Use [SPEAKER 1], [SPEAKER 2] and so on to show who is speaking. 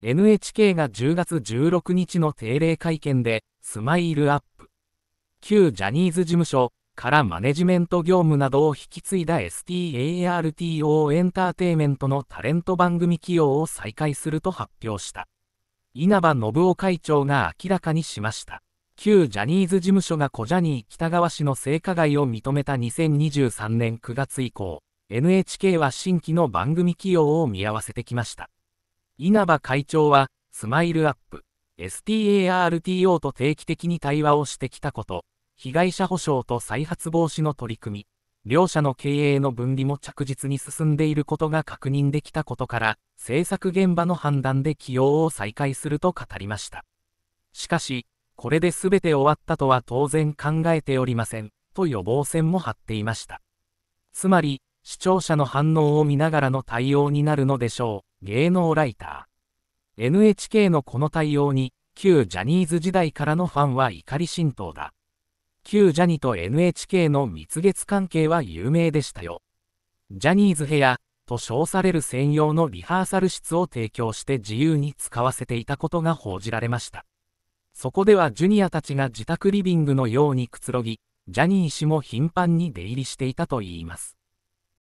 [SPEAKER 1] NHK が10月16日の定例会見で、スマイルアップ、旧ジャニーズ事務所からマネジメント業務などを引き継いだ STARTO エンターテイメントのタレント番組起用を再開すると発表した。稲葉信夫会長が明らかにしました。旧ジャニーズ事務所が小ジャニー北川氏の性加害を認めた2023年9月以降、NHK は新規の番組起用を見合わせてきました。稲葉会長は、スマイルアップ、STARTO と定期的に対話をしてきたこと、被害者補償と再発防止の取り組み、両者の経営の分離も着実に進んでいることが確認できたことから、政策現場の判断で起用を再開すると語りました。しかし、これで全て終わったとは当然考えておりません、と予防線も張っていました。つまり、視聴者の反応を見ながらの対応になるのでしょう。芸能ライター。NHK のこの対応に、旧ジャニーズ時代からのファンは怒り浸透だ。旧ジャニと NHK の蜜月関係は有名でしたよ。ジャニーズ部屋と称される専用のリハーサル室を提供して自由に使わせていたことが報じられました。そこではジュニアたちが自宅リビングのようにくつろぎ、ジャニー氏も頻繁に出入りしていたといいます。